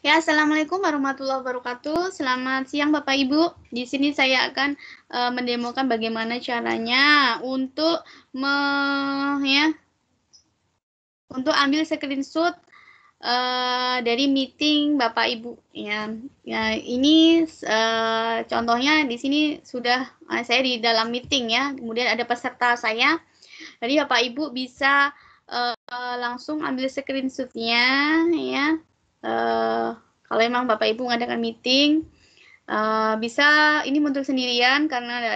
Ya, assalamualaikum warahmatullahi wabarakatuh. Selamat siang Bapak Ibu. Di sini saya akan uh, mendemokan bagaimana caranya untuk me, ya, untuk ambil screenshot Uh, dari meeting Bapak Ibu ya. ya ini uh, contohnya di sini sudah uh, saya di dalam meeting ya. Kemudian ada peserta saya. Jadi Bapak Ibu bisa uh, langsung ambil screenshotnya ya. Uh, kalau emang Bapak Ibu mengadakan meeting, uh, bisa ini mundur sendirian karena